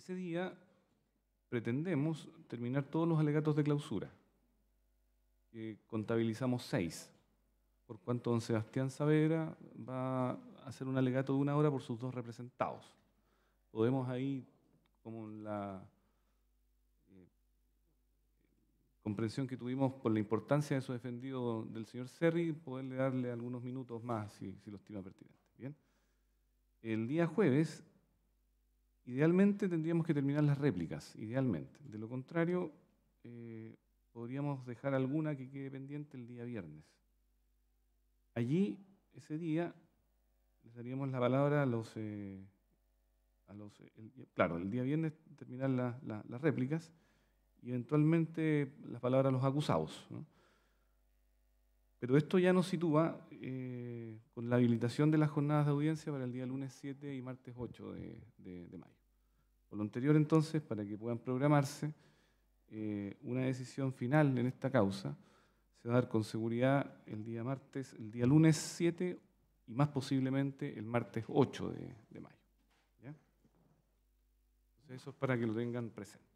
Ese día pretendemos terminar todos los alegatos de clausura, contabilizamos seis, por cuanto don Sebastián Savera va a hacer un alegato de una hora por sus dos representados. Podemos ahí, como la eh, comprensión que tuvimos por la importancia de su defendido del señor Serri, poderle darle algunos minutos más, si, si lo estima pertinente. Bien. El día jueves Idealmente tendríamos que terminar las réplicas, idealmente. De lo contrario, eh, podríamos dejar alguna que quede pendiente el día viernes. Allí, ese día, les daríamos la palabra a los... Eh, eh, claro, el día viernes terminar las réplicas y eventualmente la palabra a los acusados. Pero esto ya nos sitúa con la habilitación de las jornadas de audiencia para el día lunes 7 y martes 8 de mayo por lo anterior entonces, para que puedan programarse, eh, una decisión final en esta causa se va a dar con seguridad el día martes, el día lunes 7 y más posiblemente el martes 8 de, mayo. eso es para que lo tengan presente.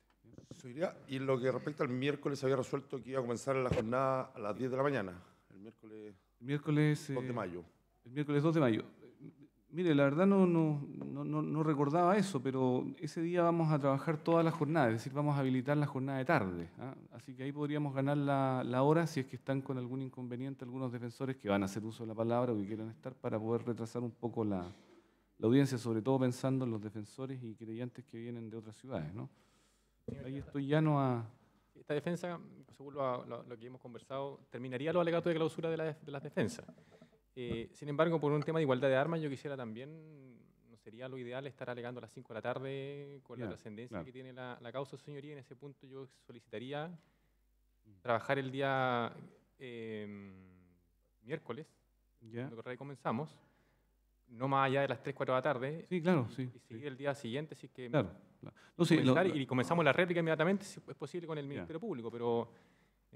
Y lo que respecta al miércoles, había resuelto que iba a comenzar la jornada a las 10 de la mañana, el miércoles, el miércoles de eh, mayo. El miércoles 2 de mayo. Mire, la verdad no, no, no, recordaba eso, pero ese día vamos a trabajar toda la jornada, es decir, vamos a habilitar la jornada de tarde. ¿ah? Así que ahí podríamos ganar la, hora si es que están con algún inconveniente algunos defensores que van a hacer uso de la palabra o que quieran estar para poder retrasar un poco la, audiencia, sobre todo pensando en los defensores y creyentes que vienen de otras ciudades. ¿no? Ahí estoy no a... Esta defensa, según lo, que hemos conversado, terminaría los alegatos de clausura de, de las defensas. Eh, sin embargo, por un tema de igualdad de armas, yo quisiera también, no sería lo ideal estar alegando a las 5 de la tarde con la trascendencia que tiene la, causa, señoría. En ese punto yo solicitaría mm. trabajar el día eh, miércoles, cuando comenzamos, no más allá de las 3, 4 de la tarde. Sí, claro, Y seguir el día siguiente, así que... Claro. y comenzamos la réplica inmediatamente, si es posible, con el Ministerio Público, pero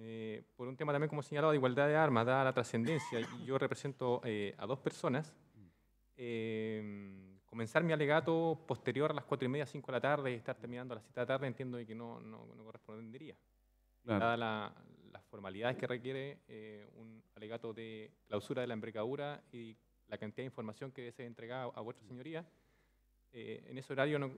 eh, por un tema también, como señalaba, de igualdad de armas, dada la trascendencia, yo represento eh, a dos personas, eh, comenzar mi alegato posterior a las cuatro y media, 5 de la tarde y estar terminando a las 7 de la tarde, entiendo que no, no, correspondería, dada las formalidades que requiere un alegato de clausura de la envergadura y la cantidad de información que debe ser entregada a, vuestra señoría. en ese horario no,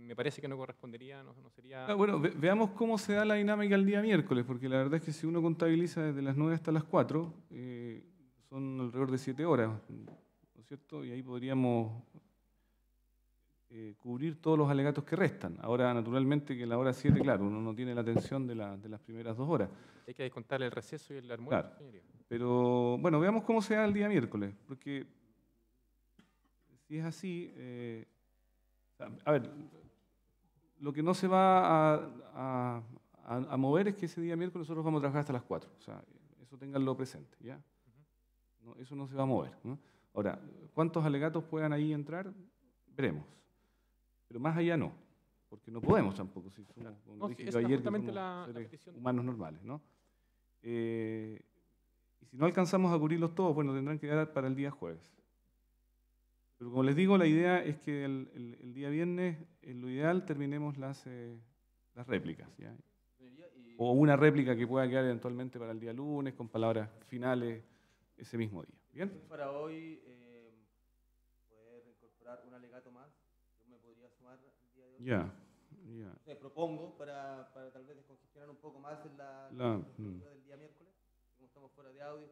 me parece que no correspondería, no, sería... Ah, bueno, veamos cómo se da la dinámica el día miércoles, porque la verdad es que si uno contabiliza desde las 9 hasta las 4, eh, son alrededor de 7 horas, ¿no es cierto? Y ahí podríamos eh, cubrir todos los alegatos que restan. Ahora, naturalmente, que en la hora 7, claro, uno no tiene la atención de, las primeras dos horas. Hay que descontar el receso y el almuerzo, Pero, bueno, veamos cómo se da el día miércoles, porque si es así... Eh, a ver, lo que no se va a, mover es que ese día miércoles nosotros vamos a trabajar hasta las 4. O sea, eso tenganlo presente, ¿ya? eso no se va a mover. Ahora, ¿cuántos alegatos puedan ahí entrar? Veremos. Pero más allá no, porque no podemos tampoco, si la, humanos normales, ¿no? Eh, y si no alcanzamos a cubrirlos todos, bueno, tendrán que quedar para el día jueves. Pero como les digo, la idea es que el, día viernes, en lo ideal, terminemos las, eh, réplicas. O una réplica que pueda quedar eventualmente para el día lunes, con palabras finales ese mismo día. ¿Bien? Para hoy eh, poder incorporar un alegato más, yo me podría sumar el día de hoy. Ya, ya. propongo para, tal vez descongestionar un poco más en la, la, mm. del día miércoles, como estamos fuera de audio,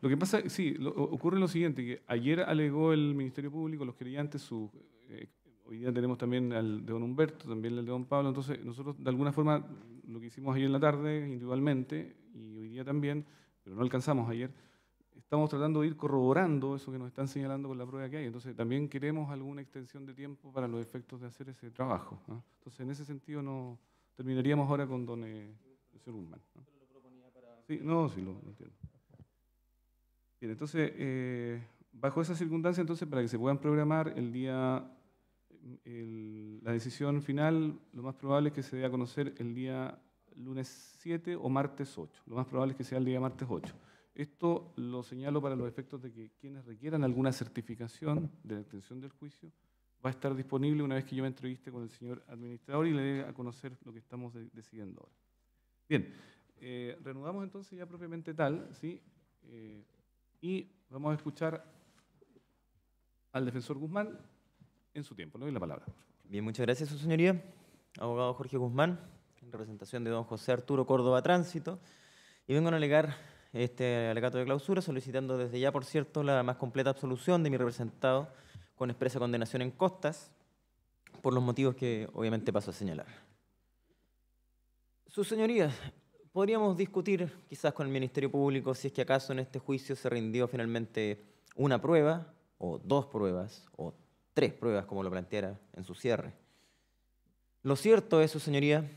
lo que pasa, sí, lo, ocurre lo siguiente, que ayer alegó el Ministerio Público, los querellantes, su, eh, hoy día tenemos también al de don Humberto, también al de don Pablo, entonces nosotros de alguna forma lo que hicimos ayer en la tarde individualmente y hoy día también, pero no alcanzamos ayer, estamos tratando de ir corroborando eso que nos están señalando con la prueba que hay, entonces también queremos alguna extensión de tiempo para los efectos de hacer ese trabajo. Entonces en ese sentido no terminaríamos ahora con don eh, ¿no? Sí, no, sí, lo entiendo. Bien, entonces, eh, bajo esa circunstancia, entonces, para que se puedan programar el día, la decisión final, lo más probable es que se dé a conocer el día lunes 7 o martes 8. Lo más probable es que sea el día martes 8. Esto lo señalo para los efectos de que quienes requieran alguna certificación de la extensión del juicio va a estar disponible una vez que yo me entreviste con el señor administrador y le dé a conocer lo que estamos decidiendo ahora. Bien, eh, renudamos entonces ya propiamente tal, ¿sí? Eh, y vamos a escuchar al defensor Guzmán en su tiempo. Le doy la palabra. Bien, muchas gracias, su señoría. Abogado Jorge Guzmán, en representación de don José Arturo Córdoba Tránsito. Y vengo a alegar este alegato de clausura, solicitando desde ya, por cierto, la más completa absolución de mi representado con expresa condenación en costas, por los motivos que obviamente paso a señalar. Su señorías, podríamos discutir quizás con el Ministerio Público si es que acaso en este juicio se rindió finalmente una prueba, o dos pruebas, o tres pruebas, como lo planteara en su cierre. Lo cierto es, su señoría,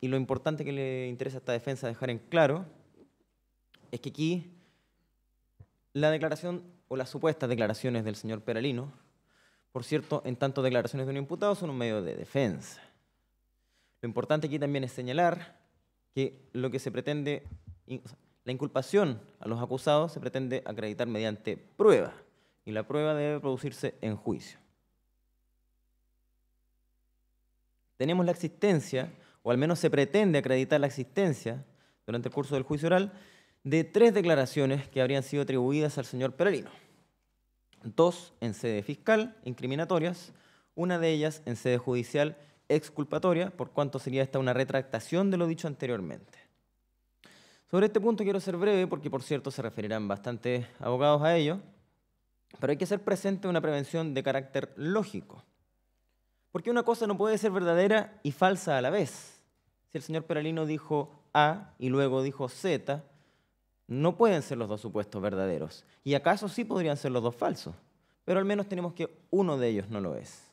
y lo importante que le interesa a esta defensa dejar en claro, es que aquí la declaración o las supuestas declaraciones del señor Peralino, por cierto, en tanto declaraciones de un imputado son un medio de defensa. Lo importante aquí también es señalar que lo que se pretende, la inculpación a los acusados se pretende acreditar mediante prueba y la prueba debe producirse en juicio. Tenemos la existencia, o al menos se pretende acreditar la existencia, durante el curso del juicio oral, de tres declaraciones que habrían sido atribuidas al señor Peralino. Dos en sede fiscal, incriminatorias, una de ellas en sede judicial, exculpatoria, por cuanto sería esta una retractación de lo dicho anteriormente. Sobre este punto quiero ser breve porque, por cierto, se referirán bastantes abogados a ello, pero hay que ser presente una prevención de carácter lógico. Porque una cosa no puede ser verdadera y falsa a la vez. Si el señor Peralino dijo A y luego dijo Z, no pueden ser los dos supuestos verdaderos. Y acaso sí podrían ser los dos falsos, pero al menos tenemos que uno de ellos no lo es.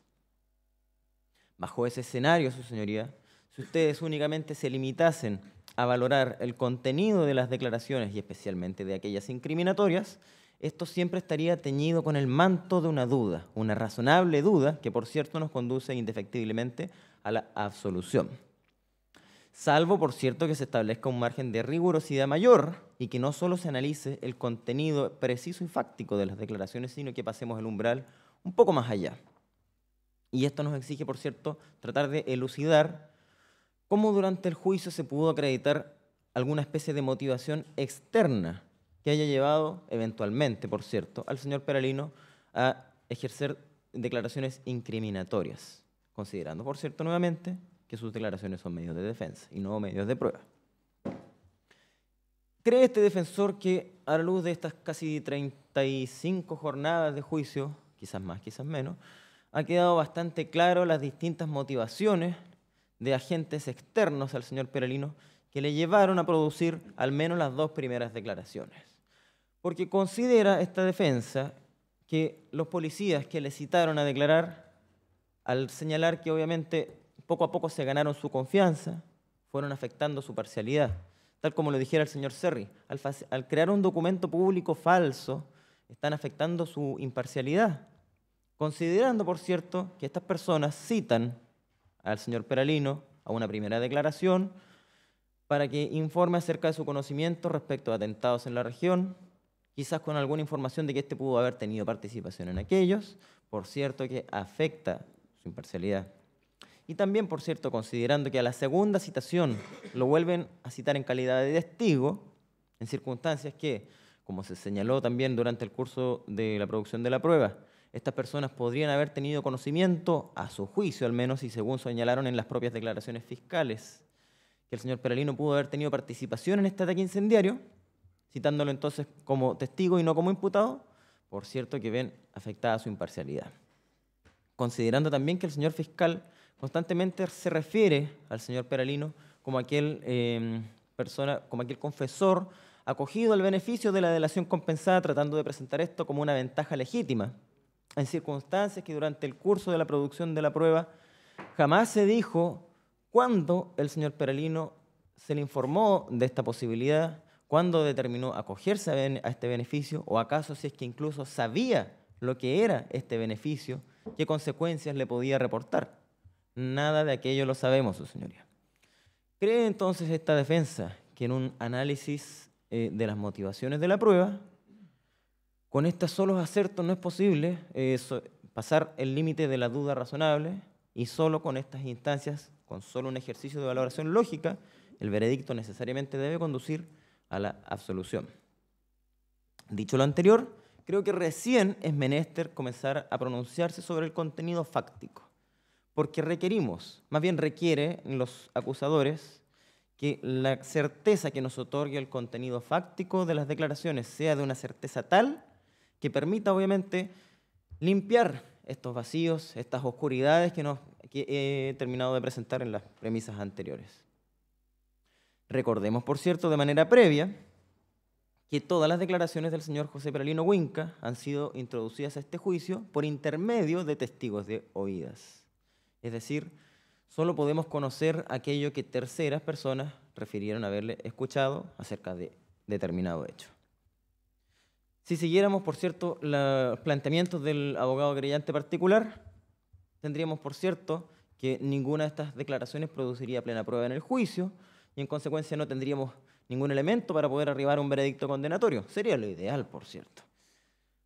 Bajo ese escenario, su señoría, si ustedes únicamente se limitasen a valorar el contenido de las declaraciones y especialmente de aquellas incriminatorias, esto siempre estaría teñido con el manto de una duda, una razonable duda que por cierto nos conduce indefectiblemente a la absolución. Salvo por cierto que se establezca un margen de rigurosidad mayor y que no solo se analice el contenido preciso y fáctico de las declaraciones, sino que pasemos el umbral un poco más allá. Y esto nos exige, por cierto, tratar de elucidar cómo durante el juicio se pudo acreditar alguna especie de motivación externa que haya llevado, eventualmente, por cierto, al señor Peralino a ejercer declaraciones incriminatorias, considerando, por cierto, nuevamente, que sus declaraciones son medios de defensa y no medios de prueba. ¿Cree este defensor que a la luz de estas casi 35 jornadas de juicio, quizás más, quizás menos, ha quedado bastante claro las distintas motivaciones de agentes externos al señor Peralino que le llevaron a producir al menos las dos primeras declaraciones. Porque considera esta defensa que los policías que le citaron a declarar, al señalar que obviamente poco a poco se ganaron su confianza, fueron afectando su parcialidad. Tal como lo dijera el señor Serri, al crear un documento público falso, están afectando su imparcialidad Considerando, por cierto, que estas personas citan al señor Peralino a una primera declaración para que informe acerca de su conocimiento respecto a atentados en la región, quizás con alguna información de que éste pudo haber tenido participación en aquellos, por cierto que afecta su imparcialidad. Y también, por cierto, considerando que a la segunda citación lo vuelven a citar en calidad de testigo, en circunstancias que, como se señaló también durante el curso de la producción de la prueba, estas personas podrían haber tenido conocimiento, a su juicio al menos, y según señalaron en las propias declaraciones fiscales, que el señor Peralino pudo haber tenido participación en este ataque incendiario, citándolo entonces como testigo y no como imputado, por cierto que ven afectada su imparcialidad. Considerando también que el señor fiscal constantemente se refiere al señor Peralino como aquel, em, persona, como aquel confesor acogido al beneficio de la delación compensada, tratando de presentar esto como una ventaja legítima en circunstancias que durante el curso de la producción de la prueba jamás se dijo cuándo el señor Peralino se le informó de esta posibilidad, cuándo determinó acogerse a este beneficio o acaso si es que incluso sabía lo que era este beneficio, qué consecuencias le podía reportar. Nada de aquello lo sabemos, su señoría. ¿Cree entonces esta defensa que en un análisis eh, de las motivaciones de la prueba con estos solos acertos no es posible eh, pasar el límite de la duda razonable y solo con estas instancias, con solo un ejercicio de valoración lógica, el veredicto necesariamente debe conducir a la absolución. Dicho lo anterior, creo que recién es menester comenzar a pronunciarse sobre el contenido fáctico, porque requerimos, más bien requiere los acusadores, que la certeza que nos otorgue el contenido fáctico de las declaraciones sea de una certeza tal que permita obviamente limpiar estos vacíos, estas oscuridades que, nos, he terminado de presentar en las premisas anteriores. Recordemos, por cierto, de manera previa, que todas las declaraciones del señor José Peralino Huinca han sido introducidas a este juicio por intermedio de testigos de oídas. Es decir, solo podemos conocer aquello que terceras personas refirieron haberle escuchado acerca de determinado hecho. Si siguiéramos, por cierto, los planteamientos del abogado creyente particular, tendríamos, por cierto, que ninguna de estas declaraciones produciría plena prueba en el juicio y, en consecuencia, no tendríamos ningún elemento para poder arribar a un veredicto condenatorio. Sería lo ideal, por cierto.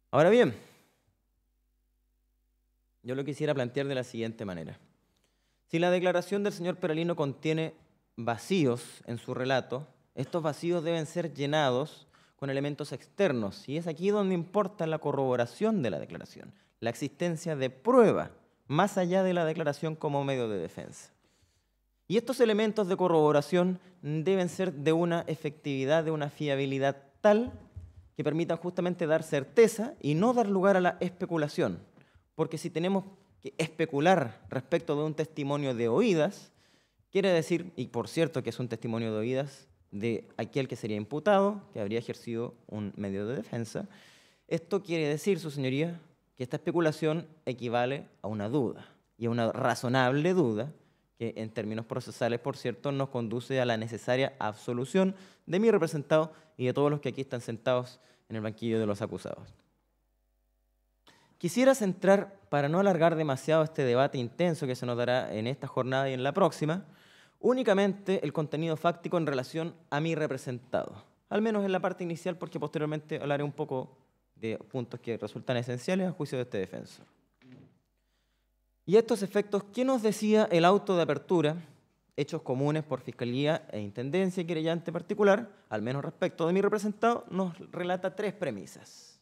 Ahora bien, yo lo quisiera plantear de la siguiente manera. Si la declaración del señor Peralino contiene vacíos en su relato, estos vacíos deben ser llenados con elementos externos. Y es aquí donde importa la corroboración de la declaración, la existencia de prueba, más allá de la declaración como medio de defensa. Y estos elementos de corroboración deben ser de una efectividad, de una fiabilidad tal que permitan justamente dar certeza y no dar lugar a la especulación. Porque si tenemos que especular respecto de un testimonio de oídas, quiere decir, y por cierto que es un testimonio de oídas, de aquel que sería imputado, que habría ejercido un medio de defensa. Esto quiere decir, su señoría, que esta especulación equivale a una duda, y a una razonable duda, que en términos procesales, por cierto, nos conduce a la necesaria absolución de mi representado y de todos los que aquí están sentados en el banquillo de los acusados. Quisiera centrar, para no alargar demasiado este debate intenso que se nos dará en esta jornada y en la próxima, únicamente el contenido fáctico en relación a mi representado. Al menos en la parte inicial, porque posteriormente hablaré un poco de puntos que resultan esenciales a juicio de este defensor. Y estos efectos, ¿qué nos decía el auto de apertura? Hechos comunes por fiscalía e intendencia y querellante particular, al menos respecto de mi representado, nos relata tres premisas.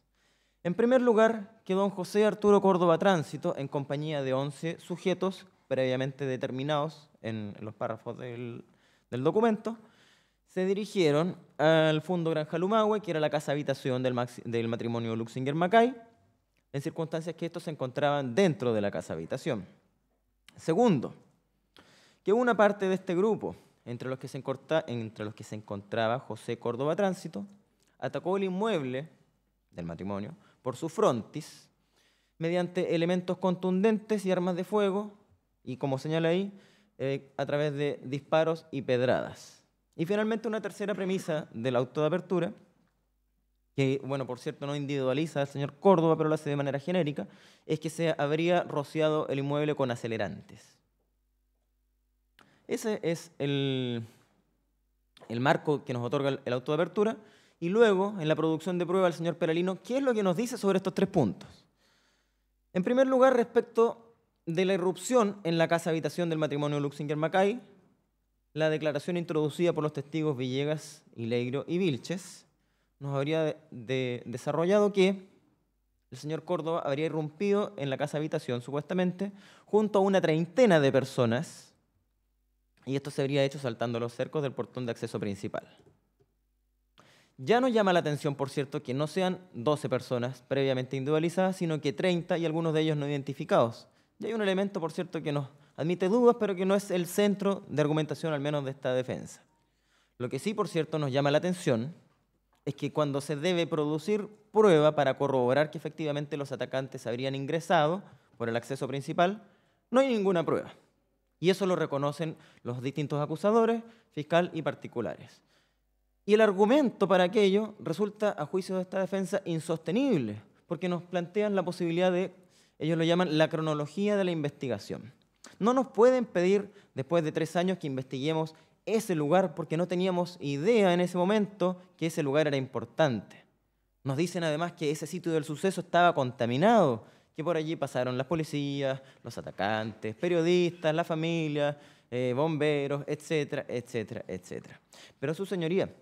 En primer lugar, que don José Arturo Córdoba Tránsito, en compañía de 11 sujetos, previamente determinados en los párrafos del, documento, se dirigieron al Fondo Gran Lumahue, que era la casa habitación del, matrimonio luxinger Macay en circunstancias que estos se encontraban dentro de la casa habitación. Segundo, que una parte de este grupo, entre los que se encontraba José Córdoba Tránsito, atacó el inmueble del matrimonio por su frontis mediante elementos contundentes y armas de fuego y como señala ahí, eh, a través de disparos y pedradas. Y finalmente una tercera premisa del auto de apertura, que, bueno, por cierto, no individualiza al señor Córdoba, pero lo hace de manera genérica, es que se habría rociado el inmueble con acelerantes. Ese es el, el marco que nos otorga el auto de apertura. Y luego, en la producción de prueba, el señor Peralino, ¿qué es lo que nos dice sobre estos tres puntos? En primer lugar, respecto de la irrupción en la casa habitación del matrimonio Luxinger-Mackay, la declaración introducida por los testigos Villegas, Ilegro y Vilches nos habría desarrollado que el señor Córdoba habría irrumpido en la casa habitación, supuestamente, junto a una treintena de personas, y esto se habría hecho saltando los cercos del portón de acceso principal. Ya nos llama la atención, por cierto, que no sean 12 personas previamente individualizadas, sino que 30 y algunos de ellos no identificados, y hay un elemento, por cierto, que nos admite dudas, pero que no es el centro de argumentación, al menos de esta defensa. Lo que sí, por cierto, nos llama la atención es que cuando se debe producir prueba para corroborar que efectivamente los atacantes habrían ingresado por el acceso principal, no hay ninguna prueba. Y eso lo reconocen los distintos acusadores, fiscal y particulares. Y el argumento para aquello resulta, a juicio de esta defensa, insostenible, porque nos plantean la posibilidad de ellos lo llaman la cronología de la investigación. No nos pueden pedir después de tres años que investiguemos ese lugar porque no teníamos idea en ese momento que ese lugar era importante. Nos dicen además que ese sitio del suceso estaba contaminado, que por allí pasaron las policías, los atacantes, periodistas, la familia, eh, bomberos, etcétera, etcétera, etcétera. Pero su señoría,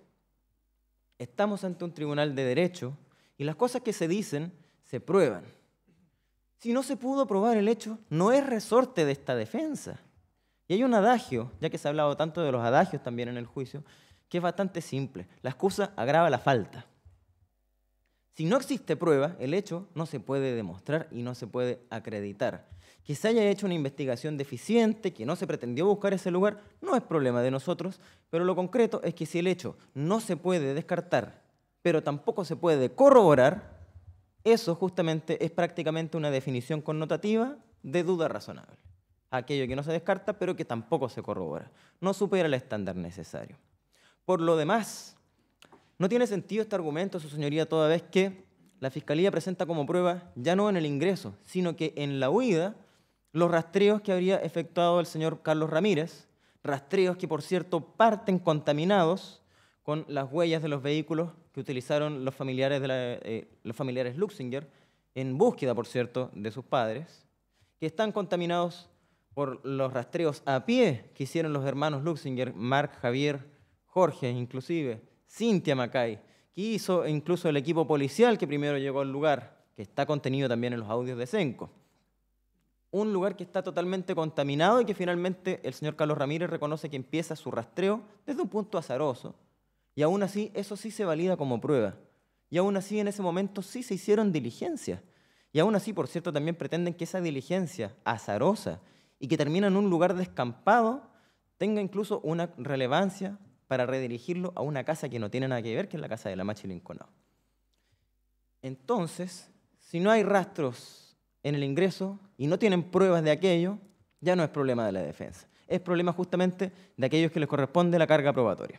estamos ante un tribunal de derecho y las cosas que se dicen se prueban. Si no se pudo probar el hecho, no es resorte de esta defensa. Y hay un adagio, ya que se ha hablado tanto de los adagios también en el juicio, que es bastante simple. La excusa agrava la falta. Si no existe prueba, el hecho no se puede demostrar y no se puede acreditar. Que se haya hecho una investigación deficiente, que no se pretendió buscar ese lugar, no es problema de nosotros, pero lo concreto es que si el hecho no se puede descartar, pero tampoco se puede corroborar, eso justamente es prácticamente una definición connotativa de duda razonable. Aquello que no se descarta pero que tampoco se corrobora. No supera el estándar necesario. Por lo demás, no tiene sentido este argumento, su señoría, toda vez que la Fiscalía presenta como prueba, ya no en el ingreso, sino que en la huida, los rastreos que habría efectuado el señor Carlos Ramírez, rastreos que por cierto parten contaminados con las huellas de los vehículos utilizaron los familiares, de eh, los familiares Luxinger, en búsqueda, por cierto, de sus padres, que están contaminados por los rastreos a pie que hicieron los hermanos Luxinger, Mark, Javier, Jorge, inclusive, Cynthia Macay, que hizo incluso el equipo policial que primero llegó al lugar, que está contenido también en los audios de Senco. Un lugar que está totalmente contaminado y que finalmente el señor Carlos Ramírez reconoce que empieza su rastreo desde un punto azaroso, y aún así, eso sí se valida como prueba. Y aún así, en ese momento sí se hicieron diligencias. Y aún así, por cierto, también pretenden que esa diligencia azarosa y que termina en un lugar descampado tenga incluso una relevancia para redirigirlo a una casa que no tiene nada que ver, que es la casa de la Machi Entonces, si no hay rastros en el ingreso y no tienen pruebas de aquello, ya no es problema de la defensa. Es problema justamente de aquellos que les corresponde la carga probatoria.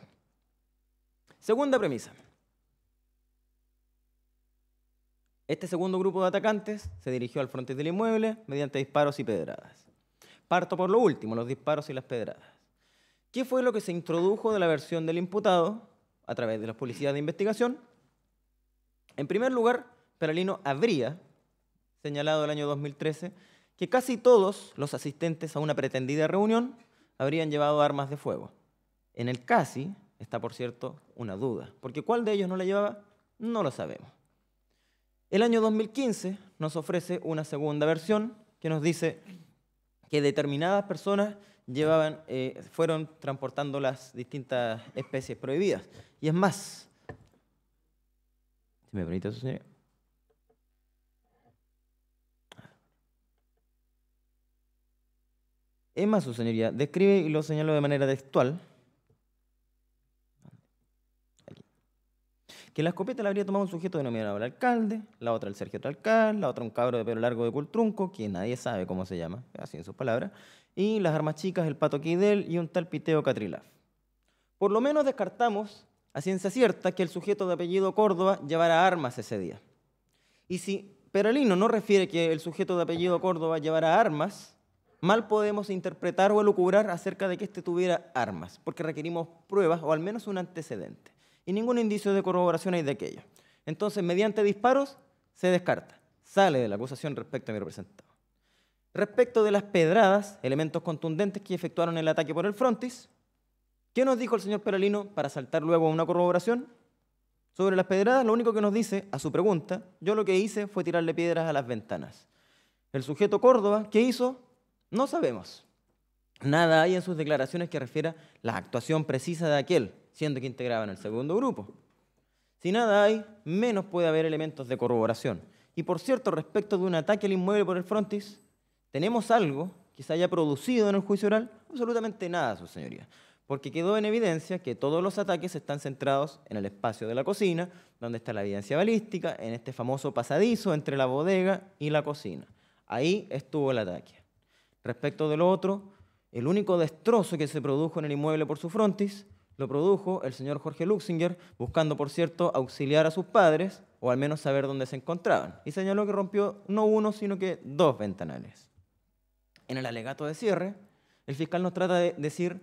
Segunda premisa. Este segundo grupo de atacantes se dirigió al frente del inmueble mediante disparos y pedradas. Parto por lo último, los disparos y las pedradas. ¿Qué fue lo que se introdujo de la versión del imputado a través de las policías de investigación? En primer lugar, Peralino habría señalado el año 2013 que casi todos los asistentes a una pretendida reunión habrían llevado armas de fuego. En el casi está, por cierto, una duda, porque cuál de ellos no la llevaba, no lo sabemos. El año 2015 nos ofrece una segunda versión que nos dice que determinadas personas llevaban, eh, fueron transportando las distintas especies prohibidas. Y es más, si me permite su señoría. Es más, su señoría, describe, y lo señalo de manera textual, que la escopeta la habría tomado un sujeto denominado el alcalde, la otra el Sergio alcalde, la otra un cabro de pelo largo de cultrunco, que nadie sabe cómo se llama, así en sus palabras, y las armas chicas el Pato Quidel y un tal Piteo Catrilaf. Por lo menos descartamos a ciencia cierta que el sujeto de apellido Córdoba llevara armas ese día. Y si Peralino no refiere que el sujeto de apellido Córdoba llevara armas, mal podemos interpretar o elucubrar acerca de que éste tuviera armas, porque requerimos pruebas o al menos un antecedente y ningún indicio de corroboración hay de aquello. Entonces, mediante disparos, se descarta, sale de la acusación respecto a mi representado. Respecto de las pedradas, elementos contundentes que efectuaron el ataque por el frontis, ¿qué nos dijo el señor Peralino para saltar luego a una corroboración? Sobre las pedradas, lo único que nos dice, a su pregunta, yo lo que hice fue tirarle piedras a las ventanas. El sujeto Córdoba, ¿qué hizo? No sabemos. Nada hay en sus declaraciones que refiera la actuación precisa de aquel, siendo que integraban el segundo grupo. Si nada hay, menos puede haber elementos de corroboración. Y por cierto, respecto de un ataque al inmueble por el frontis, tenemos algo que se haya producido en el juicio oral, absolutamente nada, su señoría, porque quedó en evidencia que todos los ataques están centrados en el espacio de la cocina, donde está la evidencia balística, en este famoso pasadizo entre la bodega y la cocina. Ahí estuvo el ataque. Respecto del otro, el único destrozo que se produjo en el inmueble por su frontis lo produjo el señor Jorge Luxinger, buscando, por cierto, auxiliar a sus padres, o al menos saber dónde se encontraban, y señaló que rompió no uno, sino que dos ventanales. En el alegato de cierre, el fiscal nos trata de decir,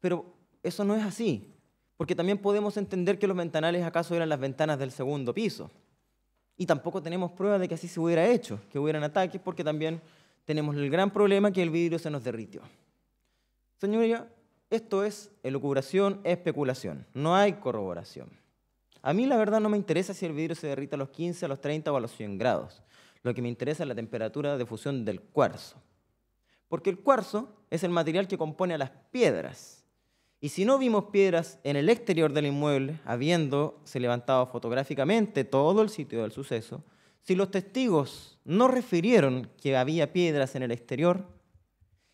pero eso no es así, porque también podemos entender que los ventanales acaso eran las ventanas del segundo piso, y tampoco tenemos pruebas de que así se hubiera hecho, que hubieran ataques, porque también tenemos el gran problema que el vidrio se nos derritió. Señoría, esto es elucubración, especulación. No hay corroboración. A mí la verdad no me interesa si el vidrio se derrita a los 15, a los 30 o a los 100 grados. Lo que me interesa es la temperatura de fusión del cuarzo. Porque el cuarzo es el material que compone a las piedras. Y si no vimos piedras en el exterior del inmueble, habiendo se levantado fotográficamente todo el sitio del suceso, si los testigos no refirieron que había piedras en el exterior,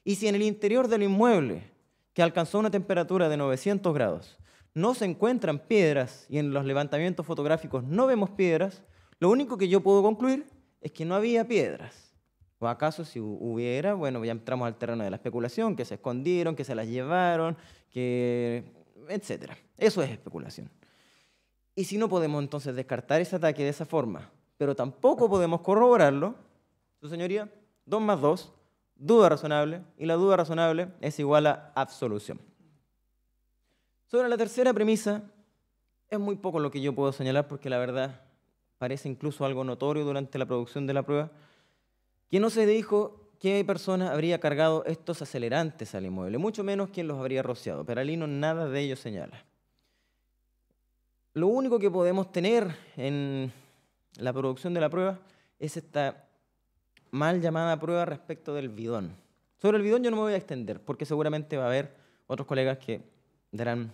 y si en el interior del inmueble que alcanzó una temperatura de 900 grados, no se encuentran piedras y en los levantamientos fotográficos no vemos piedras, lo único que yo puedo concluir es que no había piedras. ¿O acaso si hubiera, bueno, ya entramos al terreno de la especulación, que se escondieron, que se las llevaron, que etcétera. Eso es especulación. Y si no podemos entonces descartar ese ataque de esa forma, pero tampoco podemos corroborarlo, su señoría, 2 más 2 duda razonable y la duda razonable es igual a absolución. Sobre la tercera premisa, es muy poco lo que yo puedo señalar porque la verdad parece incluso algo notorio durante la producción de la prueba, que no se dijo qué personas habría cargado estos acelerantes al inmueble, mucho menos quién los habría rociado. Peralino nada de ello señala. Lo único que podemos tener en la producción de la prueba es esta mal llamada prueba respecto del bidón. Sobre el bidón yo no me voy a extender, porque seguramente va a haber otros colegas que darán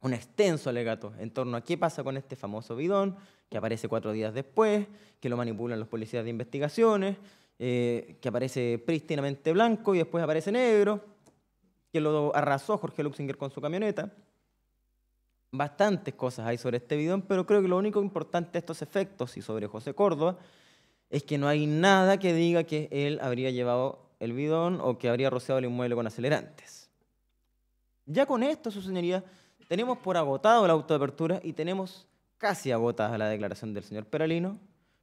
un extenso alegato en torno a qué pasa con este famoso bidón, que aparece cuatro días después, que lo manipulan los policías de investigaciones, eh, que aparece prístinamente blanco y después aparece negro, que lo arrasó Jorge Luxinger con su camioneta. Bastantes cosas hay sobre este bidón, pero creo que lo único importante de estos efectos y sobre José Córdoba es que no hay nada que diga que él habría llevado el bidón o que habría rociado el inmueble con acelerantes. Ya con esto, su señoría, tenemos por agotado la autoapertura y tenemos casi agotada la declaración del señor Peralino,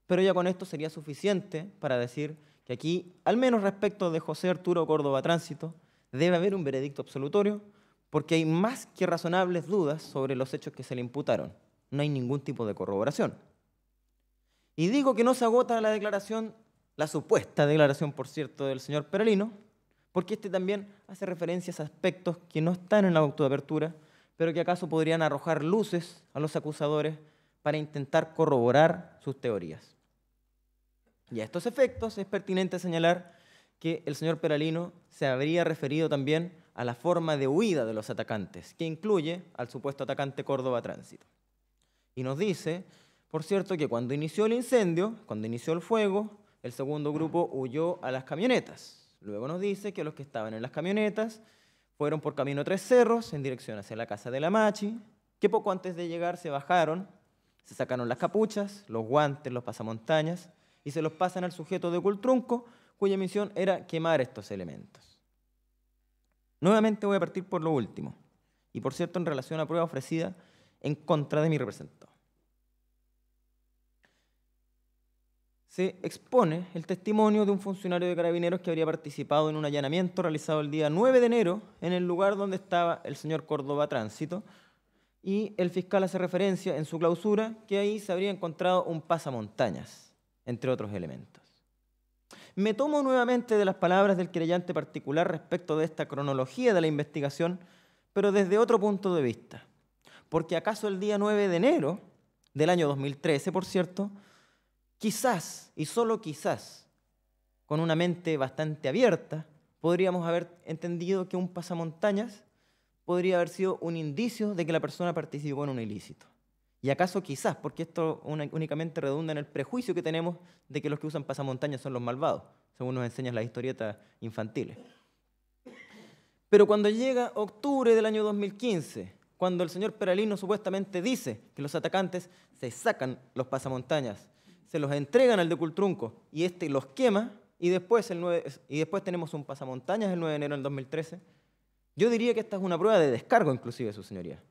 pero ya con esto sería suficiente para decir que aquí, al menos respecto de José Arturo Córdoba Tránsito, debe haber un veredicto absolutorio porque hay más que razonables dudas sobre los hechos que se le imputaron. No hay ningún tipo de corroboración. Y digo que no se agota la declaración, la supuesta declaración, por cierto, del señor Peralino, porque este también hace referencias a aspectos que no están en la autoapertura, pero que acaso podrían arrojar luces a los acusadores para intentar corroborar sus teorías. Y a estos efectos es pertinente señalar que el señor Peralino se habría referido también a la forma de huida de los atacantes, que incluye al supuesto atacante Córdoba Tránsito. Y nos dice por cierto que cuando inició el incendio, cuando inició el fuego, el segundo grupo huyó a las camionetas. Luego nos dice que los que estaban en las camionetas fueron por camino Tres Cerros en dirección hacia la casa de la Machi, que poco antes de llegar se bajaron, se sacaron las capuchas, los guantes, los pasamontañas y se los pasan al sujeto de Cultrunco, cuya misión era quemar estos elementos. Nuevamente voy a partir por lo último, y por cierto en relación a prueba ofrecida en contra de mi representante. se expone el testimonio de un funcionario de carabineros que habría participado en un allanamiento realizado el día 9 de enero en el lugar donde estaba el señor Córdoba Tránsito. Y el fiscal hace referencia en su clausura que ahí se habría encontrado un pasamontañas, entre otros elementos. Me tomo nuevamente de las palabras del querellante particular respecto de esta cronología de la investigación, pero desde otro punto de vista. Porque acaso el día 9 de enero del año 2013, por cierto, quizás, y solo quizás, con una mente bastante abierta, podríamos haber entendido que un pasamontañas podría haber sido un indicio de que la persona participó en un ilícito. Y acaso quizás, porque esto únicamente redunda en el prejuicio que tenemos de que los que usan pasamontañas son los malvados, según nos enseñan las historietas infantiles. Pero cuando llega octubre del año 2015, cuando el señor Peralino supuestamente dice que los atacantes se sacan los pasamontañas se los entregan al de Cultrunco y este los quema, y después, y después tenemos un pasamontañas el 9 de enero del 2013. Yo diría que esta es una prueba de descargo, inclusive, su señoría.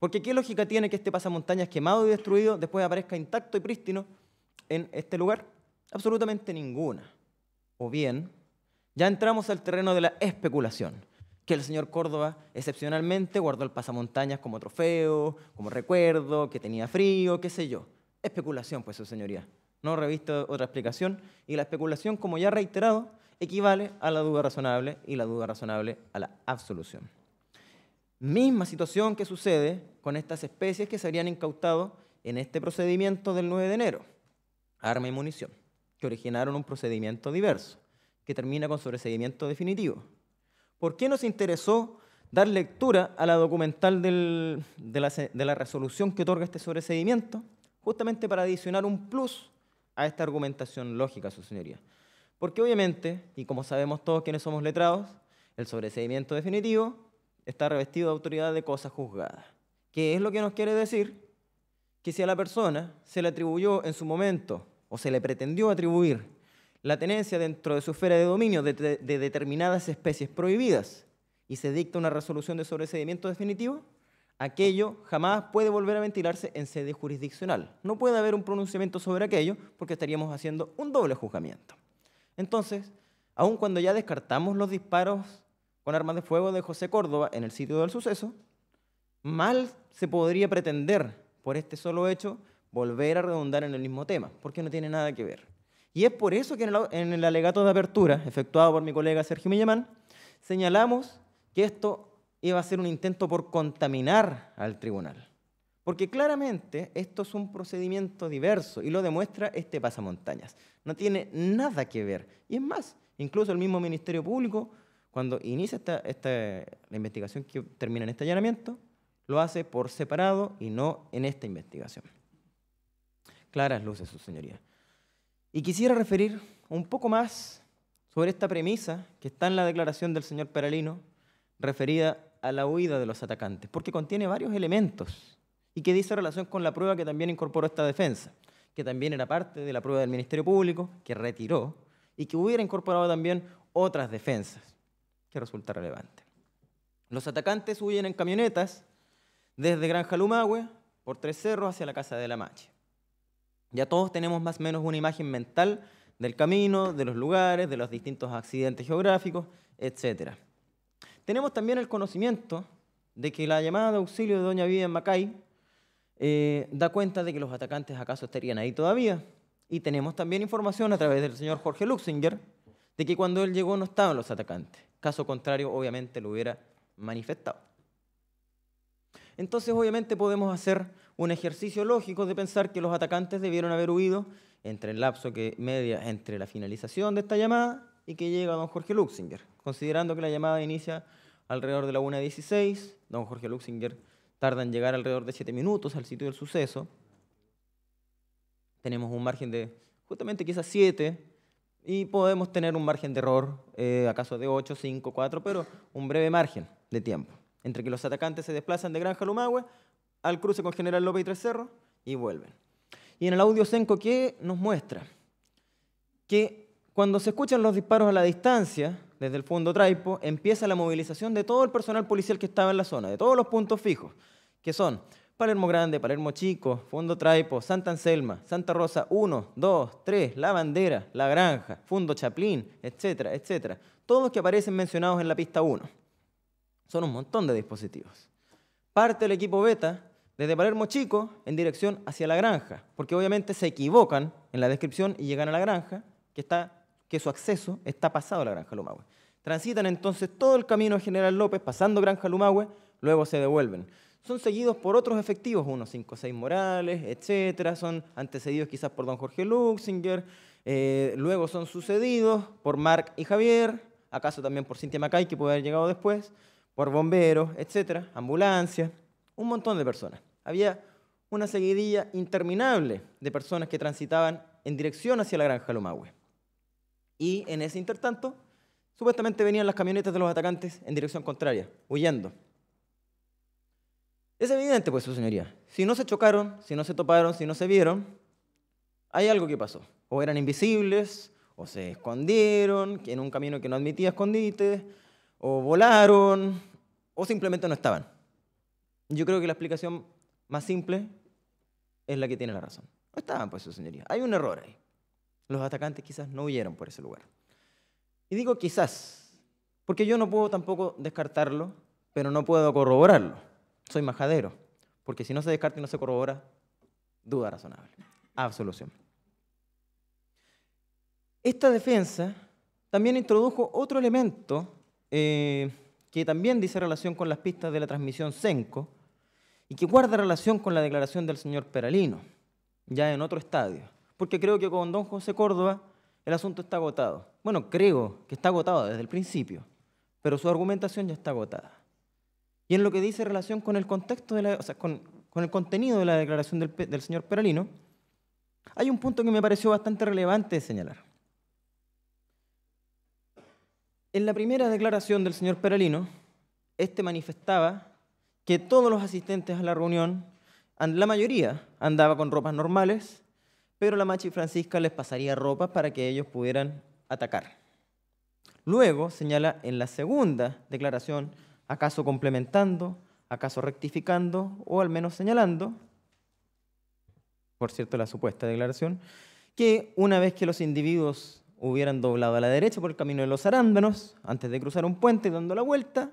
Porque ¿qué lógica tiene que este pasamontañas quemado y destruido después aparezca intacto y prístino en este lugar? Absolutamente ninguna. O bien, ya entramos al terreno de la especulación, que el señor Córdoba excepcionalmente guardó el pasamontañas como trofeo, como recuerdo, que tenía frío, qué sé yo. Especulación, pues, su señoría. No revisto otra explicación. Y la especulación, como ya reiterado, equivale a la duda razonable y la duda razonable a la absolución. Misma situación que sucede con estas especies que se habían incautado en este procedimiento del 9 de enero, arma y munición, que originaron un procedimiento diverso, que termina con sobreseimiento definitivo. ¿Por qué nos interesó dar lectura a la documental de, la, resolución que otorga este sobreseimiento? justamente para adicionar un plus a esta argumentación lógica, su señoría. Porque obviamente, y como sabemos todos quienes somos letrados, el sobreseimiento definitivo está revestido de autoridad de cosas juzgadas. ¿Qué es lo que nos quiere decir que si a la persona se le atribuyó en su momento o se le pretendió atribuir la tenencia dentro de su esfera de dominio de, de determinadas especies prohibidas y se dicta una resolución de sobreseimiento definitivo, aquello jamás puede volver a ventilarse en sede jurisdiccional. No puede haber un pronunciamiento sobre aquello porque estaríamos haciendo un doble juzgamiento. Entonces, aun cuando ya descartamos los disparos con armas de fuego de José Córdoba en el sitio del suceso, mal se podría pretender por este solo hecho volver a redundar en el mismo tema, porque no tiene nada que ver. Y es por eso que en el, alegato de apertura, efectuado por mi colega Sergio Millamán, señalamos que esto iba a ser un intento por contaminar al tribunal. Porque claramente esto es un procedimiento diverso y lo demuestra este pasamontañas. No tiene nada que ver. Y es más, incluso el mismo Ministerio Público, cuando inicia esta, la investigación que termina en este allanamiento, lo hace por separado y no en esta investigación. Claras luces, su señoría. Y quisiera referir un poco más sobre esta premisa que está en la declaración del señor Peralino, referida a la huida de los atacantes, porque contiene varios elementos y que dice relación con la prueba que también incorporó esta defensa, que también era parte de la prueba del Ministerio Público, que retiró y que hubiera incorporado también otras defensas, que resulta relevante. Los atacantes huyen en camionetas desde Granja Lumagüe por Tres Cerros hacia la Casa de la Mache. Ya todos tenemos más o menos una imagen mental del camino, de los lugares, de los distintos accidentes geográficos, etcétera tenemos también el conocimiento de que la llamada de auxilio de Doña Vivian Macay eh, da cuenta de que los atacantes acaso estarían ahí todavía. Y tenemos también información a través del señor Jorge Luxinger de que cuando él llegó no estaban los atacantes. Caso contrario, obviamente lo hubiera manifestado. Entonces, obviamente podemos hacer un ejercicio lógico de pensar que los atacantes debieron haber huido entre el lapso que media entre la finalización de esta llamada y que llega don Jorge Luxinger, considerando que la llamada inicia alrededor de la 1.16. Don Jorge Luxinger tarda en llegar alrededor de 7 minutos al sitio del suceso. Tenemos un margen de justamente quizás 7 y podemos tener un margen de error, eh, acaso de 8, 5, 4, pero un breve margen de tiempo entre que los atacantes se desplazan de Granja Lumagüe al cruce con General López y Tres y vuelven. Y en el audio Senco, que nos muestra? Que cuando se escuchan los disparos a la distancia, desde el fondo Traipo, empieza la movilización de todo el personal policial que estaba en la zona, de todos los puntos fijos, que son Palermo Grande, Palermo Chico, Fondo Traipo, Santa Anselma, Santa Rosa 1, 2, 3, La Bandera, La Granja, Fundo Chaplín, etcétera, etcétera. Todos que aparecen mencionados en la pista 1. Son un montón de dispositivos. Parte el equipo beta desde Palermo Chico en dirección hacia La Granja, porque obviamente se equivocan en la descripción y llegan a La Granja, que, está, que su acceso está pasado a La Granja Lumagüe. Transitan entonces todo el camino General López, pasando Gran Jalumagüe, luego se devuelven. Son seguidos por otros efectivos, unos 5 6 Morales, etcétera, son antecedidos quizás por don Jorge Luxinger, eh, luego son sucedidos por Marc y Javier, acaso también por Cintia Macay, que puede haber llegado después, por bomberos, etcétera, ambulancias, un montón de personas. Había una seguidilla interminable de personas que transitaban en dirección hacia la Granja Lumahue Y en ese intertanto, Supuestamente venían las camionetas de los atacantes en dirección contraria, huyendo. Es evidente, pues, su señoría. Si no se chocaron, si no se toparon, si no se vieron, hay algo que pasó. O eran invisibles, o se escondieron que en un camino que no admitía escondite, o volaron, o simplemente no estaban. Yo creo que la explicación más simple es la que tiene la razón. No estaban, pues, su señoría. Hay un error ahí. Los atacantes quizás no huyeron por ese lugar. Y digo quizás, porque yo no puedo tampoco descartarlo, pero no puedo corroborarlo. Soy majadero, porque si no se descarta y no se corrobora, duda razonable. Absolución. Esta defensa también introdujo otro elemento eh, que también dice relación con las pistas de la transmisión Senco y que guarda relación con la declaración del señor Peralino, ya en otro estadio. Porque creo que con don José Córdoba el asunto está agotado. Bueno, creo que está agotado desde el principio, pero su argumentación ya está agotada. Y en lo que dice relación con el contexto, con, el contenido de la declaración del, señor Peralino, hay un punto que me pareció bastante relevante de señalar. En la primera declaración del señor Peralino, este manifestaba que todos los asistentes a la reunión, la mayoría, andaba con ropas normales pero la Machi Francisca les pasaría ropa para que ellos pudieran atacar. Luego señala en la segunda declaración, acaso complementando, acaso rectificando o al menos señalando, por cierto la supuesta declaración, que una vez que los individuos hubieran doblado a la derecha por el camino de los arándanos, antes de cruzar un puente dando la vuelta,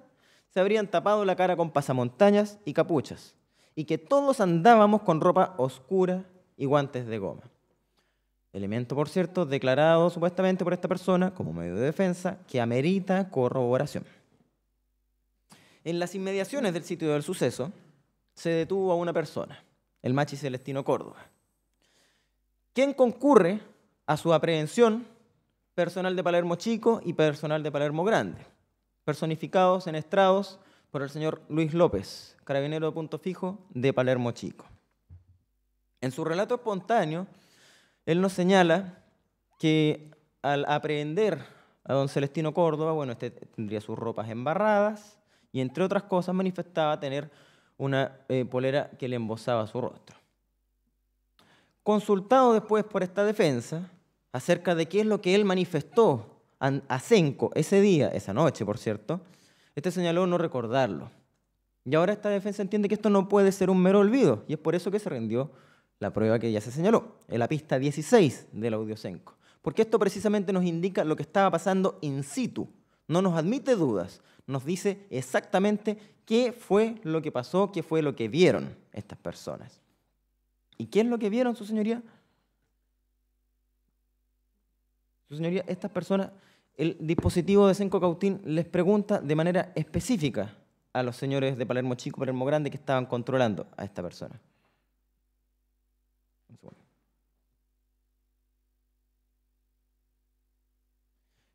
se habrían tapado la cara con pasamontañas y capuchas, y que todos andábamos con ropa oscura y guantes de goma. Elemento, por cierto, declarado supuestamente por esta persona como medio de defensa que amerita corroboración. En las inmediaciones del sitio del suceso, se detuvo a una persona, el machi Celestino Córdoba, quien concurre a su aprehensión personal de Palermo Chico y personal de Palermo Grande, personificados en estrados por el señor Luis López, carabinero de punto fijo de Palermo Chico. En su relato espontáneo, él nos señala que al aprehender a don Celestino Córdoba, bueno, este tendría sus ropas embarradas y entre otras cosas manifestaba tener una eh, polera que le embozaba su rostro. Consultado después por esta defensa acerca de qué es lo que él manifestó a Senco ese día, esa noche, por cierto, este señaló no recordarlo. Y ahora esta defensa entiende que esto no puede ser un mero olvido y es por eso que se rindió la prueba que ya se señaló, en la pista 16 del audiosenco. Porque esto precisamente nos indica lo que estaba pasando in situ. No nos admite dudas, nos dice exactamente qué fue lo que pasó, qué fue lo que vieron estas personas. ¿Y qué es lo que vieron, su señoría? Su señoría, estas personas, el dispositivo de Senco Cautín les pregunta de manera específica a los señores de Palermo Chico, Palermo Grande que estaban controlando a esta persona.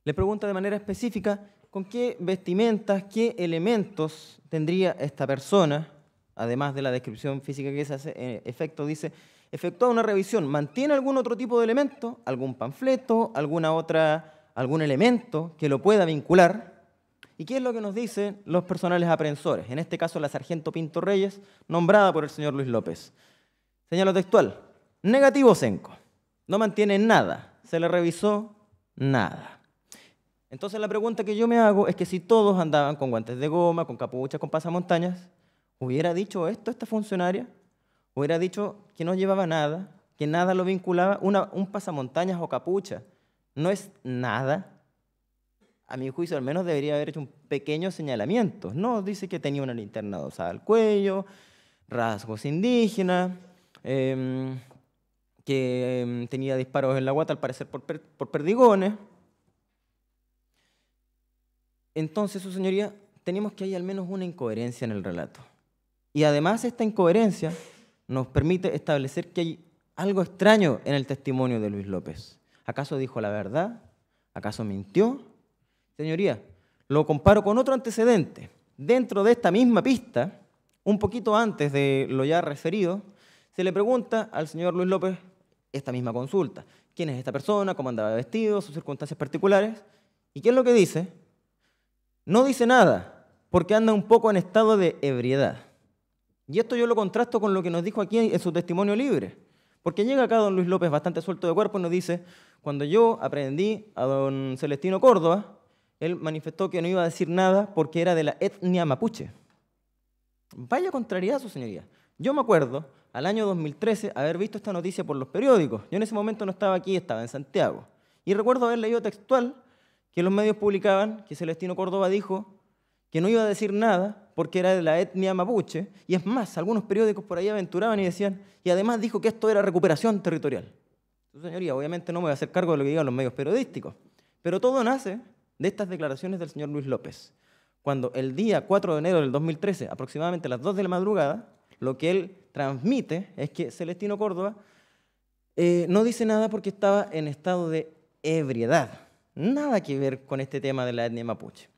Le pregunta de manera específica con qué vestimentas, qué elementos tendría esta persona, además de la descripción física que se hace, en eh, efecto dice, efectúa una revisión, ¿mantiene algún otro tipo de elemento, algún panfleto, alguna otra, algún elemento que lo pueda vincular? ¿Y qué es lo que nos dicen los personales aprensores En este caso, la sargento Pinto Reyes, nombrada por el señor Luis López. Señalo textual, Negativo senco, No mantiene nada. Se le revisó nada. Entonces la pregunta que yo me hago es que si todos andaban con guantes de goma, con capuchas, con pasamontañas, ¿hubiera dicho esto esta funcionaria? ¿Hubiera dicho que no llevaba nada, que nada lo vinculaba? un pasamontañas o capucha no es nada. A mi juicio al menos debería haber hecho un pequeño señalamiento. No, dice que tenía una linterna dosada al cuello, rasgos indígenas. Em, que em, tenía disparos en la guata, al parecer por, por perdigones. Entonces, su señoría, tenemos que hay al menos una incoherencia en el relato. Y además esta incoherencia nos permite establecer que hay algo extraño en el testimonio de Luis López. ¿Acaso dijo la verdad? ¿Acaso mintió? Señoría, lo comparo con otro antecedente. Dentro de esta misma pista, un poquito antes de lo ya referido, se le pregunta al señor Luis López esta misma consulta. ¿Quién es esta persona? ¿Cómo andaba vestido? ¿Sus circunstancias particulares? ¿Y qué es lo que dice? No dice nada, porque anda un poco en estado de ebriedad. Y esto yo lo contrasto con lo que nos dijo aquí en su testimonio libre. Porque llega acá don Luis López bastante suelto de cuerpo y nos dice, cuando yo aprendí a don Celestino Córdoba, él manifestó que no iba a decir nada porque era de la etnia mapuche. Vaya contrariedad, su señoría. Yo me acuerdo, al año 2013, haber visto esta noticia por los periódicos. Yo en ese momento no estaba aquí, estaba en Santiago. Y recuerdo haber leído textual que los medios publicaban que Celestino Córdoba dijo que no iba a decir nada porque era de la etnia mapuche. Y es más, algunos periódicos por ahí aventuraban y decían, y además dijo que esto era recuperación territorial. Su señoría, obviamente no me voy a hacer cargo de lo que digan los medios periodísticos, pero todo nace de estas declaraciones del señor Luis López, cuando el día 4 de enero del 2013, aproximadamente a las 2 de la madrugada, lo que él transmite es que Celestino Córdoba eh, no dice nada porque estaba en estado de ebriedad. Nada que ver con este tema de la etnia mapuche.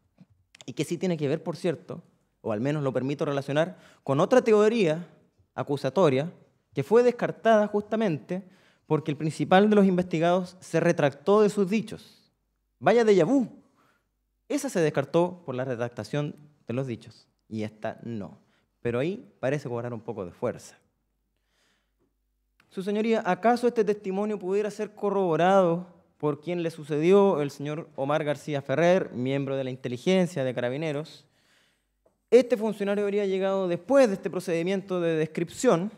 Y que sí tiene que ver, por cierto, o al menos lo permito relacionar, con otra teoría acusatoria que fue descartada justamente porque el principal de los investigados se retractó de sus dichos. Vaya de vu. Esa se descartó por la redactación de los dichos y esta no pero ahí parece cobrar un poco de fuerza. Su señoría, ¿acaso este testimonio pudiera ser corroborado por quien le sucedió, el señor Omar García Ferrer, miembro de la inteligencia de Carabineros? Este funcionario habría llegado después de este procedimiento de descripción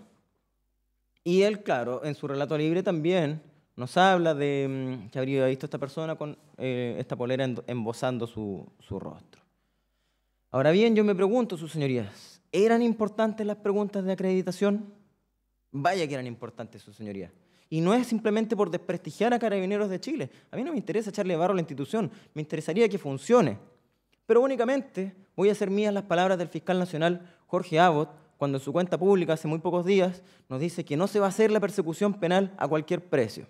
y él, claro, en su relato libre también nos habla de mm, que habría visto a esta persona con eh, esta polera embozando su, rostro. Ahora bien, yo me pregunto, su señorías, ¿Eran importantes las preguntas de acreditación? Vaya que eran importantes, su señoría. Y no es simplemente por desprestigiar a Carabineros de Chile. A mí no me interesa echarle barro a la institución, me interesaría que funcione. Pero únicamente voy a hacer mías las palabras del fiscal nacional Jorge Abbott, cuando en su cuenta pública hace muy pocos días nos dice que no se va a hacer la persecución penal a cualquier precio.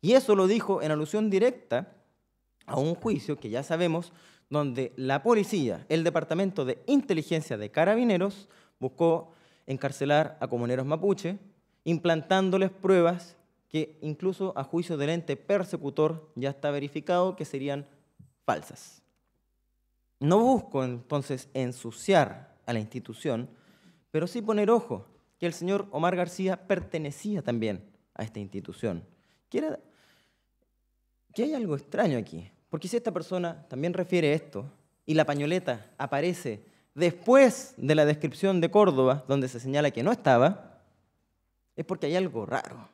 Y eso lo dijo en alusión directa a un juicio que ya sabemos donde la policía, el Departamento de Inteligencia de Carabineros, buscó encarcelar a comuneros mapuche, implantándoles pruebas que incluso a juicio del ente persecutor ya está verificado que serían falsas. No busco entonces ensuciar a la institución, pero sí poner ojo que el señor Omar García pertenecía también a esta institución. Que, que hay algo extraño aquí, porque si esta persona también refiere esto y la pañoleta aparece después de la descripción de Córdoba, donde se señala que no estaba, es porque hay algo raro,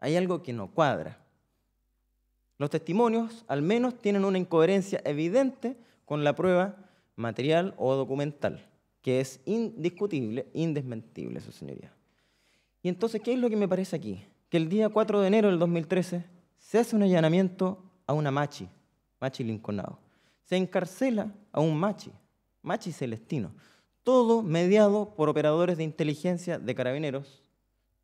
hay algo que no cuadra. Los testimonios al menos tienen una incoherencia evidente con la prueba material o documental, que es indiscutible, indesmentible, su señoría. Y entonces, ¿qué es lo que me parece aquí? Que el día 4 de enero del 2013 se hace un allanamiento a una machi, machi linconado. Se encarcela a un machi, machi celestino. Todo mediado por operadores de inteligencia de carabineros,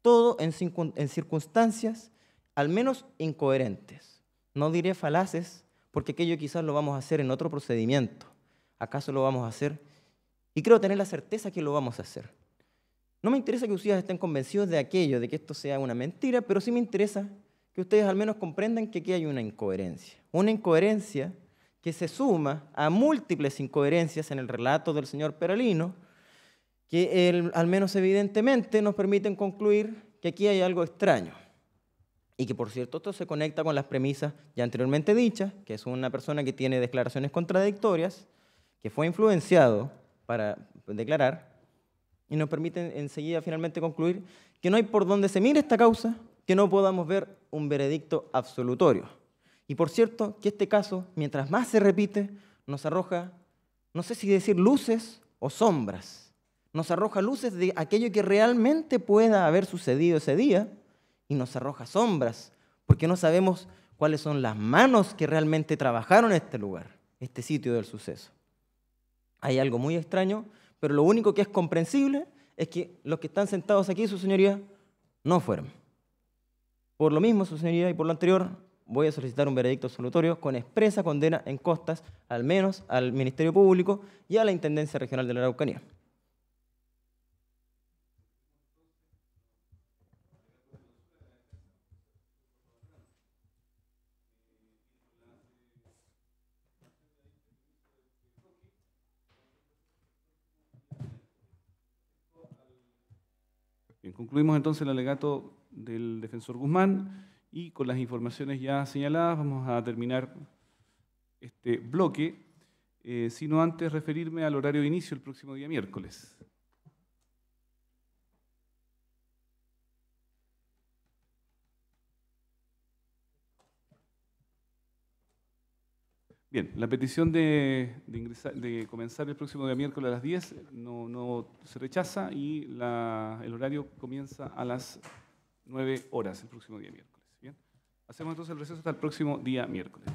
todo en, en circunstancias al menos incoherentes. No diré falaces, porque aquello quizás lo vamos a hacer en otro procedimiento. ¿Acaso lo vamos a hacer? Y creo tener la certeza que lo vamos a hacer. No me interesa que ustedes estén convencidos de aquello, de que esto sea una mentira, pero sí me interesa que ustedes al menos comprendan que aquí hay una incoherencia. Una incoherencia que se suma a múltiples incoherencias en el relato del señor Peralino, que él, al menos evidentemente nos permiten concluir que aquí hay algo extraño. Y que por cierto esto se conecta con las premisas ya anteriormente dichas, que es una persona que tiene declaraciones contradictorias, que fue influenciado para declarar, y nos permiten enseguida finalmente concluir que no hay por dónde se mire esta causa que no podamos ver un veredicto absolutorio. Y por cierto, que este caso, mientras más se repite, nos arroja, no sé si decir luces o sombras, nos arroja luces de aquello que realmente pueda haber sucedido ese día y nos arroja sombras, porque no sabemos cuáles son las manos que realmente trabajaron este lugar, este sitio del suceso. Hay algo muy extraño, pero lo único que es comprensible es que los que están sentados aquí, su señoría, no fueron. Por lo mismo, su señoría, y por lo anterior, voy a solicitar un veredicto absolutorio con expresa condena en costas, al menos al Ministerio Público y a la Intendencia Regional de la Araucanía. Bien, concluimos entonces el alegato del defensor Guzmán y con las informaciones ya señaladas vamos a terminar este bloque, eh, sino antes referirme al horario de inicio el próximo día miércoles. Bien, la petición de, ingresar, de, comenzar el próximo día miércoles a las 10 no, se rechaza y el horario comienza a las 9 horas el próximo día miércoles. ¿bien? Hacemos entonces el receso hasta el próximo día miércoles.